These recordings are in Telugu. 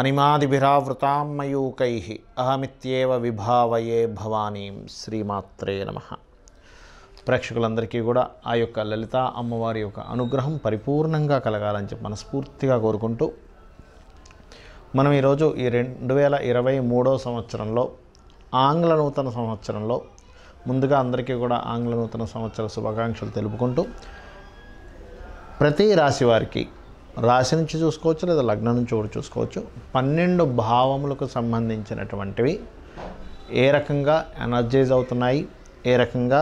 అనిమాదిభిరావృతామయూకై అహమిత్యేవ విభావయే భవానీం శ్రీమాత్రే నమ ప్రేక్షకులందరికీ కూడా ఆ యొక్క లలిత అమ్మవారి యొక్క అనుగ్రహం పరిపూర్ణంగా కలగాలని చెప్పి మనస్ఫూర్తిగా కోరుకుంటూ మనం ఈరోజు ఈ రెండు వేల ఇరవై మూడో సంవత్సరంలో ఆంగ్ల నూతన సంవత్సరంలో ముందుగా అందరికీ కూడా ఆంగ్ల నూతన సంవత్సర శుభాకాంక్షలు తెలుపుకుంటూ ప్రతి రాశి వారికి రాశి నుంచి చూసుకోవచ్చు లేదా లగ్నం నుంచి కూడా చూసుకోవచ్చు పన్నెండు భావములకు సంబంధించినటువంటివి ఏ రకంగా ఎనర్జైజ్ అవుతున్నాయి ఏ రకంగా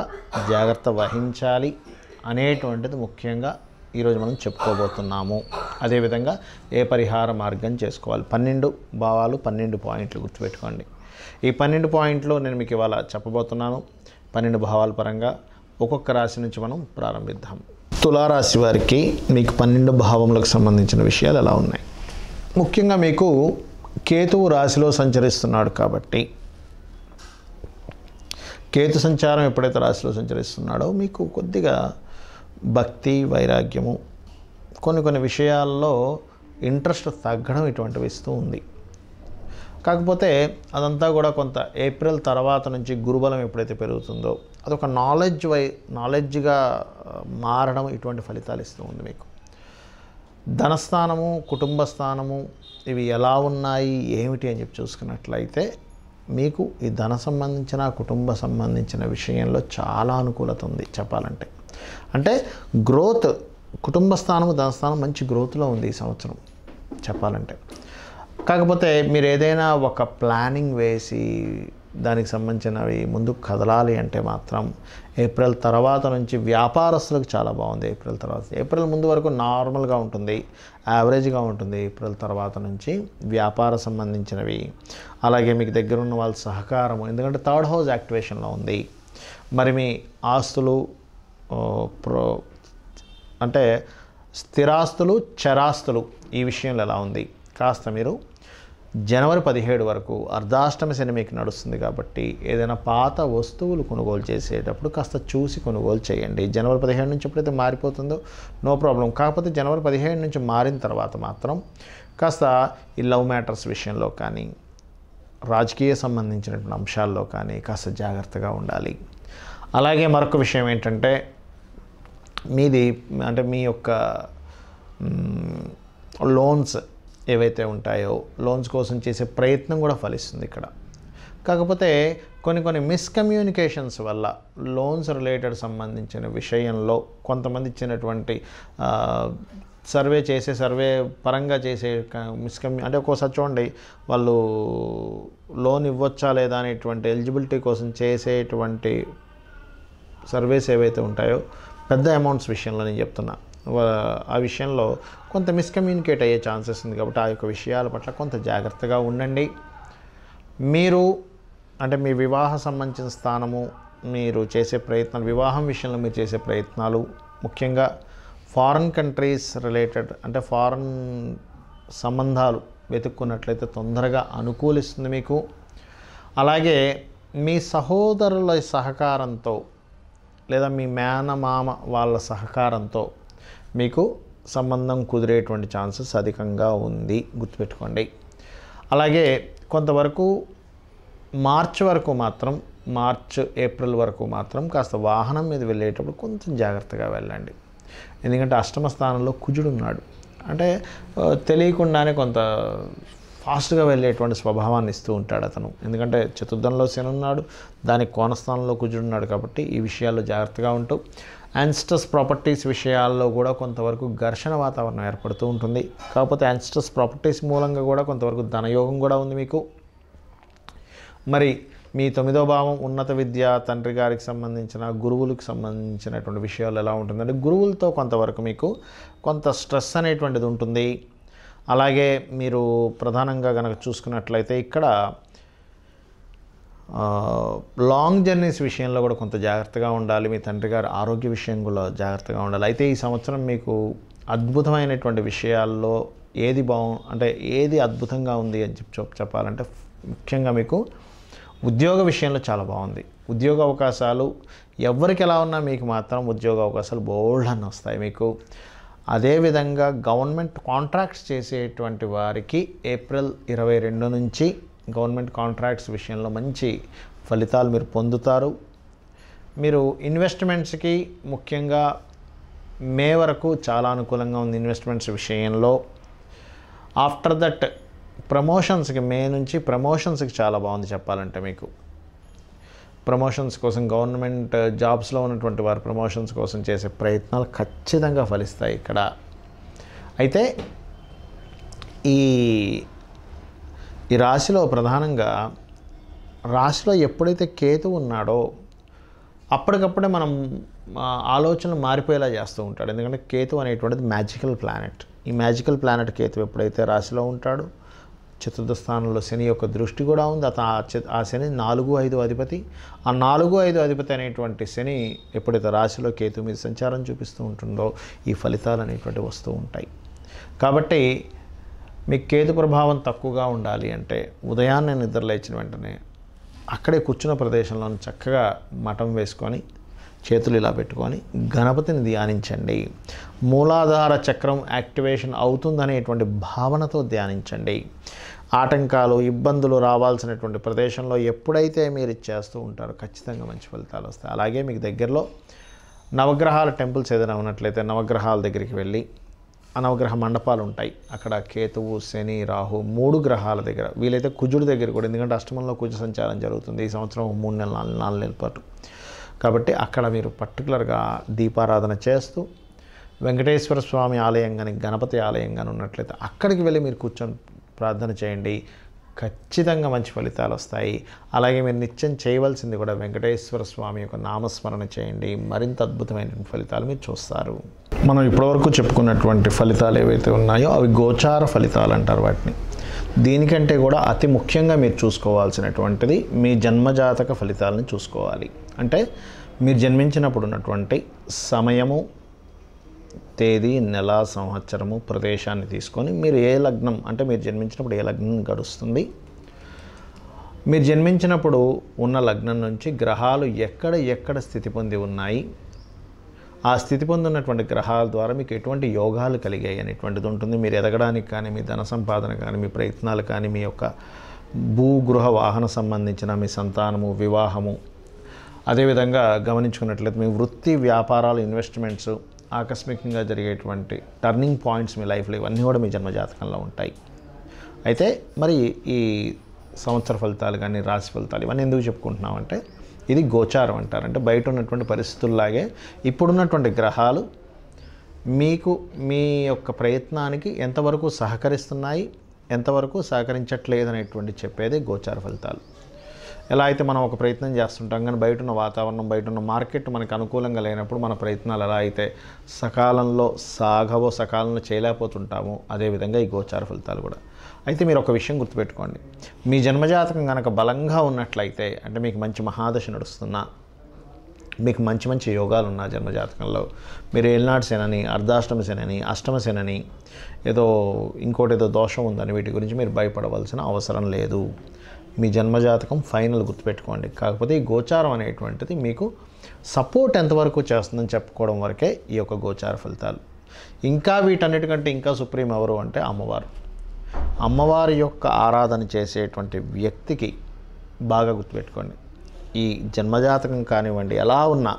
జాగ్రత్త వహించాలి అనేటువంటిది ముఖ్యంగా ఈరోజు మనం చెప్పుకోబోతున్నాము అదేవిధంగా ఏ పరిహార మార్గం చేసుకోవాలి పన్నెండు భావాలు పన్నెండు పాయింట్లు గుర్తుపెట్టుకోండి ఈ పన్నెండు పాయింట్లు నేను మీకు ఇవాళ చెప్పబోతున్నాను పన్నెండు భావాల పరంగా ఒక్కొక్క రాశి నుంచి మనం ప్రారంభిద్దాం తులారాశి వారికి మీకు పన్నెండు భావములకు సంబంధించిన విషయాలు ఎలా ఉన్నాయి ముఖ్యంగా మీకు కేతువు రాశిలో సంచరిస్తున్నాడు కాబట్టి కేతు సంచారం ఎప్పుడైతే రాశిలో సంచరిస్తున్నాడో మీకు కొద్దిగా భక్తి వైరాగ్యము కొన్ని కొన్ని విషయాల్లో ఇంట్రెస్ట్ తగ్గడం ఇటువంటివి ఇస్తూ ఉంది కాకపోతే అదంతా కూడా కొంత ఏప్రిల్ తర్వాత నుంచి గురుబలం ఎప్పుడైతే పెరుగుతుందో అదొక నాలెడ్జ్ వై నాలెడ్జ్గా మారడం ఇటువంటి ఫలితాలు ఇస్తూ ఉంది మీకు ధనస్థానము కుటుంబ స్థానము ఇవి ఎలా ఉన్నాయి ఏమిటి అని చెప్పి చూసుకున్నట్లయితే మీకు ఈ ధన సంబంధించిన కుటుంబ సంబంధించిన విషయంలో చాలా అనుకూలత ఉంది చెప్పాలంటే అంటే గ్రోత్ కుటుంబ స్థానము ధనస్థానం మంచి గ్రోత్లో ఉంది ఈ సంవత్సరం చెప్పాలంటే కాకపోతే మీరు ఏదైనా ఒక ప్లానింగ్ వేసి దానికి సంబంధించినవి ముందుకు కదలాలి అంటే మాత్రం ఏప్రిల్ తర్వాత నుంచి వ్యాపారస్తులకు చాలా బాగుంది ఏప్రిల్ తర్వాత ఏప్రిల్ ముందు వరకు నార్మల్గా ఉంటుంది యావరేజ్గా ఉంటుంది ఏప్రిల్ తర్వాత నుంచి వ్యాపార సంబంధించినవి అలాగే మీకు దగ్గర ఉన్న వాళ్ళ సహకారము ఎందుకంటే థర్డ్ హౌస్ యాక్టివేషన్లో ఉంది మరి మీ ఆస్తులు ప్రో అంటే స్థిరాస్తులు చరాస్తులు ఈ విషయంలో ఎలా ఉంది కాస్త మీరు జనవరి పదిహేడు వరకు అర్ధాష్టమి సినిమాకి నడుస్తుంది కాబట్టి ఏదైనా పాత వస్తువులు కొనుగోలు చేసేటప్పుడు కాస్త చూసి కొనుగోలు చేయండి జనవరి పదిహేడు నుంచి ఎప్పుడైతే మారిపోతుందో నో ప్రాబ్లం కాకపోతే జనవరి పదిహేడు నుంచి మారిన తర్వాత మాత్రం కాస్త ఈ లవ్ మ్యాటర్స్ విషయంలో కానీ రాజకీయ సంబంధించినటువంటి అంశాల్లో కానీ కాస్త జాగ్రత్తగా ఉండాలి అలాగే మరొక విషయం ఏంటంటే మీది అంటే మీ యొక్క లోన్స్ ఏవైతే ఉంటాయో లోన్స్ కోసం చేసే ప్రయత్నం కూడా ఫలిస్తుంది ఇక్కడ కాకపోతే కొన్ని కొన్ని మిస్కమ్యూనికేషన్స్ వల్ల లోన్స్ రిలేటెడ్ సంబంధించిన విషయంలో కొంతమంది ఇచ్చినటువంటి సర్వే చేసే సర్వే పరంగా చేసే మిస్కమ్యూ అంటే ఒక్కోసారి చూడండి వాళ్ళు లోన్ ఇవ్వచ్చా లేదా అనేటువంటి ఎలిజిబిలిటీ కోసం చేసేటువంటి సర్వేస్ ఏవైతే ఉంటాయో పెద్ద అమౌంట్స్ విషయంలో నేను చెప్తున్నా ఆ విషయంలో కొంత మిస్కమ్యూనికేట్ అయ్యే ఛాన్సెస్ ఉంది కాబట్టి ఆ యొక్క విషయాల పట్ల కొంత జాగ్రత్తగా ఉండండి మీరు అంటే మీ వివాహ సంబంధించిన స్థానము మీరు చేసే ప్రయత్నాలు వివాహం విషయంలో మీరు చేసే ప్రయత్నాలు ముఖ్యంగా ఫారిన్ కంట్రీస్ రిలేటెడ్ అంటే ఫారిన్ సంబంధాలు వెతుక్కున్నట్లయితే తొందరగా అనుకూలిస్తుంది మీకు అలాగే మీ సహోదరుల సహకారంతో లేదా మీ మేనమామ వాళ్ళ సహకారంతో మీకు సంబంధం కుదిరేటువంటి ఛాన్సెస్ అధికంగా ఉంది గుర్తుపెట్టుకోండి అలాగే కొంతవరకు మార్చ్ వరకు మాత్రం మార్చ్ ఏప్రిల్ వరకు మాత్రం కాస్త వాహనం మీద వెళ్ళేటప్పుడు కొంచెం జాగ్రత్తగా వెళ్ళండి ఎందుకంటే అష్టమ స్థానంలో కుజుడు ఉన్నాడు అంటే తెలియకుండానే కొంత ఫాస్ట్గా వెళ్ళేటువంటి స్వభావాన్ని ఇస్తూ ఉంటాడు అతను ఎందుకంటే చతుర్థంలో శని ఉన్నాడు దానికి కోనస్థానంలో కుజుడున్నాడు కాబట్టి ఈ విషయాల్లో జాగ్రత్తగా ఉంటూ యాన్స్టర్స్ ప్రాపర్టీస్ విషయాల్లో కూడా కొంతవరకు ఘర్షణ వాతావరణం ఏర్పడుతూ ఉంటుంది కాకపోతే యాన్స్టర్స్ ప్రాపర్టీస్ మూలంగా కూడా కొంతవరకు ధనయోగం కూడా ఉంది మీకు మరి మీ తొమ్మిదో భావం ఉన్నత విద్య తండ్రి గారికి సంబంధించిన గురువులకు సంబంధించినటువంటి విషయాలు ఎలా ఉంటుందంటే గురువులతో కొంతవరకు మీకు కొంత స్ట్రెస్ అనేటువంటిది ఉంటుంది అలాగే మీరు ప్రధానంగా కనుక చూసుకున్నట్లయితే ఇక్కడ లాంగ్ జర్నీస్ విషయంలో కూడా కొంత జాగ్రత్తగా ఉండాలి మీ తండ్రి గారు ఆరోగ్య విషయం కూడా జాగ్రత్తగా ఉండాలి అయితే ఈ సంవత్సరం మీకు అద్భుతమైనటువంటి విషయాల్లో ఏది బాగు అంటే ఏది అద్భుతంగా ఉంది అని చెప్పి చెప్పాలంటే ముఖ్యంగా మీకు ఉద్యోగ విషయంలో చాలా బాగుంది ఉద్యోగ అవకాశాలు ఎవరికి ఎలా ఉన్నా మీకు మాత్రం ఉద్యోగ అవకాశాలు బోల్డ్ అని వస్తాయి మీకు అదేవిధంగా గవర్నమెంట్ కాంట్రాక్ట్స్ చేసేటువంటి వారికి ఏప్రిల్ ఇరవై రెండు నుంచి గవర్నమెంట్ కాంట్రాక్ట్స్ విషయంలో మంచి ఫలితాలు మీరు పొందుతారు మీరు ఇన్వెస్ట్మెంట్స్కి ముఖ్యంగా మే వరకు చాలా అనుకూలంగా ఉంది ఇన్వెస్ట్మెంట్స్ విషయంలో ఆఫ్టర్ దట్ ప్రమోషన్స్కి మే నుంచి ప్రమోషన్స్కి చాలా బాగుంది చెప్పాలంటే మీకు ప్రమోషన్స్ కోసం గవర్నమెంట్ జాబ్స్లో ఉన్నటువంటి వారు ప్రమోషన్స్ కోసం చేసే ప్రయత్నాలు ఖచ్చితంగా ఫలిస్తాయి ఇక్కడ అయితే ఈ ఈ రాశిలో ప్రధానంగా రాశిలో ఎప్పుడైతే కేతు ఉన్నాడో అప్పటికప్పుడే మనం ఆలోచనలు మారిపోయేలా చేస్తూ ఉంటాడు ఎందుకంటే కేతు అనేటువంటిది మ్యాజికల్ ప్లానెట్ ఈ మ్యాజికల్ ప్లానెట్ కేతు ఎప్పుడైతే రాశిలో ఉంటాడు చతుర్థ స్థానంలో శని యొక్క దృష్టి కూడా ఉంది అతను ఆ శని నాలుగు ఐదు అధిపతి ఆ నాలుగు ఐదు అధిపతి అనేటువంటి శని ఎప్పుడైతే రాశిలో కేతు మీద సంచారం చూపిస్తూ ఉంటుందో ఈ ఫలితాలు అనేటువంటివి వస్తూ ఉంటాయి కాబట్టి మీకు కేతు ప్రభావం తక్కువగా ఉండాలి అంటే ఉదయాన్నే నిద్ర లేచిన వెంటనే అక్కడే కూర్చున్న ప్రదేశంలో చక్కగా మఠం వేసుకొని చేతులు ఇలా పెట్టుకొని గణపతిని ధ్యానించండి మూలాధార చక్రం యాక్టివేషన్ అవుతుందనేటువంటి భావనతో ధ్యానించండి ఆటంకాలు ఇబ్బందులు రావాల్సినటువంటి ప్రదేశంలో ఎప్పుడైతే మీరు చేస్తూ ఉంటారో ఖచ్చితంగా మంచి ఫలితాలు వస్తాయి అలాగే మీకు దగ్గరలో నవగ్రహాల టెంపుల్స్ ఏదైనా ఉన్నట్లయితే నవగ్రహాల దగ్గరికి వెళ్ళి అనవగ్రహ మండపాలు ఉంటాయి అక్కడ కేతువు శని రాహు మూడు గ్రహాల దగ్గర వీలైతే కుజుడి దగ్గర కూడా ఎందుకంటే అష్టమంలో కుజ సంచారం జరుగుతుంది ఈ సంవత్సరం మూడు నెలలు నాలుగు నాలుగు నెలల పాటు కాబట్టి అక్కడ మీరు పర్టికులర్గా దీపారాధన చేస్తూ వెంకటేశ్వర స్వామి ఆలయం కానీ గణపతి ఆలయం కానీ ఉన్నట్లయితే అక్కడికి వెళ్ళి మీరు కూర్చొని ప్రార్థన చేయండి ఖచ్చితంగా మంచి ఫలితాలు వస్తాయి అలాగే మీరు నిత్యం చేయవలసింది కూడా వెంకటేశ్వర స్వామి యొక్క నామస్మరణ చేయండి మరింత అద్భుతమైన ఫలితాలు మీరు చూస్తారు మనం ఇప్పటివరకు చెప్పుకున్నటువంటి ఫలితాలు ఏవైతే ఉన్నాయో అవి గోచార ఫలితాలు అంటారు వాటిని దీనికంటే కూడా అతి ముఖ్యంగా మీరు చూసుకోవాల్సినటువంటిది మీ జన్మజాతక ఫలితాలను చూసుకోవాలి అంటే మీరు జన్మించినప్పుడు ఉన్నటువంటి సమయము తేదీ నెల సంవత్సరము ప్రదేశాన్ని తీసుకొని మీరు ఏ లగ్నం అంటే మీరు జన్మించినప్పుడు ఏ లగ్నం గడుస్తుంది మీరు జన్మించినప్పుడు ఉన్న లగ్నం నుంచి గ్రహాలు ఎక్కడ ఎక్కడ స్థితి పొంది ఉన్నాయి ఆ స్థితి పొందినటువంటి గ్రహాల ద్వారా మీకు ఎటువంటి యోగాలు కలిగాయి అనేటువంటిది ఉంటుంది మీరు ఎదగడానికి కానీ మీ ధన సంపాదన కానీ మీ ప్రయత్నాలు కానీ మీ యొక్క భూగృహ వాహన సంబంధించిన మీ సంతానము వివాహము అదేవిధంగా గమనించుకున్నట్లయితే మీ వృత్తి వ్యాపారాలు ఇన్వెస్ట్మెంట్స్ ఆకస్మికంగా జరిగేటువంటి టర్నింగ్ పాయింట్స్ మీ లైఫ్లో ఇవన్నీ కూడా మీ జన్మజాతకంలో ఉంటాయి అయితే మరి ఈ సంవత్సర ఫలితాలు కానీ రాశి ఫలితాలు ఇవన్నీ ఎందుకు చెప్పుకుంటున్నామంటే ఇది గోచారం అంటారు అంటే బయట ఉన్నటువంటి పరిస్థితుల్లాగే ఇప్పుడున్నటువంటి గ్రహాలు మీకు మీ యొక్క ప్రయత్నానికి ఎంతవరకు సహకరిస్తున్నాయి ఎంతవరకు సహకరించట్లేదు అనేటువంటి చెప్పేది గోచార ఫలితాలు ఎలా అయితే మనం ఒక ప్రయత్నం చేస్తుంటాం కానీ బయట ఉన్న వాతావరణం బయట ఉన్న మార్కెట్ మనకు అనుకూలంగా లేనప్పుడు మన ప్రయత్నాలు ఎలా అయితే సకాలంలో సాగవో సకాలంలో చేయలేకపోతుంటామో అదేవిధంగా ఈ గోచార ఫలితాలు కూడా అయితే మీరు ఒక విషయం గుర్తుపెట్టుకోండి మీ జన్మజాతకం కనుక బలంగా ఉన్నట్లయితే అంటే మీకు మంచి మహాదశ నడుస్తున్నా మీకు మంచి మంచి యోగాలు ఉన్నా జన్మజాతకంలో మీరు ఏళ్ళనాటి శనని అర్ధాష్టమ శనని అష్టమ శనని ఏదో ఇంకోటి ఏదో దోషం ఉందని వీటి గురించి మీరు భయపడవలసిన అవసరం లేదు మీ జన్మజాతకం ఫైనల్ గుర్తుపెట్టుకోండి కాకపోతే ఈ గోచారం అనేటువంటిది మీకు సపోర్ట్ ఎంతవరకు చేస్తుందని చెప్పుకోవడం వరకే ఈ యొక్క గోచార ఫలితాలు ఇంకా వీటన్నిటికంటే ఇంకా సుప్రీం ఎవరు అంటే అమ్మవారు అమ్మవారి యొక్క ఆరాధన చేసేటువంటి వ్యక్తికి బాగా గుర్తుపెట్టుకోండి ఈ జన్మజాతకం కానివ్వండి ఎలా ఉన్నా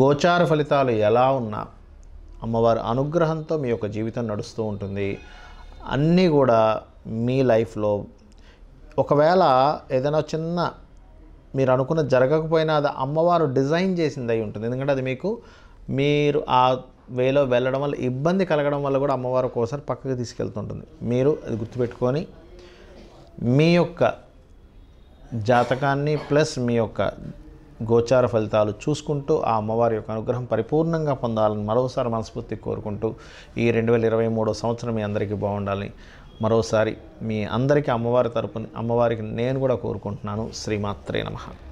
గోచార ఫలితాలు ఎలా ఉన్నా అమ్మవారి అనుగ్రహంతో మీ యొక్క జీవితం నడుస్తూ ఉంటుంది అన్నీ కూడా మీ లైఫ్లో ఒకవేళ ఏదైనా చిన్న మీరు అనుకున్న జరగకపోయినా అది అమ్మవారు డిజైన్ చేసింది అయి ఉంటుంది ఎందుకంటే అది మీకు మీరు ఆ వేలో వెళ్ళడం వల్ల ఇబ్బంది కలగడం వల్ల కూడా అమ్మవారు ఒక్కోసారి పక్కకు తీసుకెళ్తుంటుంది మీరు అది గుర్తుపెట్టుకొని మీ యొక్క జాతకాన్ని ప్లస్ మీ యొక్క గోచార ఫలితాలు చూసుకుంటూ ఆ అమ్మవారి యొక్క అనుగ్రహం పరిపూర్ణంగా పొందాలని మరోసారి మనస్ఫూర్తి కోరుకుంటూ ఈ రెండు వేల ఇరవై మూడో సంవత్సరం మీ అందరికీ బాగుండాలి మరోసారి మీ అందరికీ అమ్మవారి తరపున అమ్మవారికి నేను కూడా కోరుకుంటున్నాను శ్రీమాత్రే నమ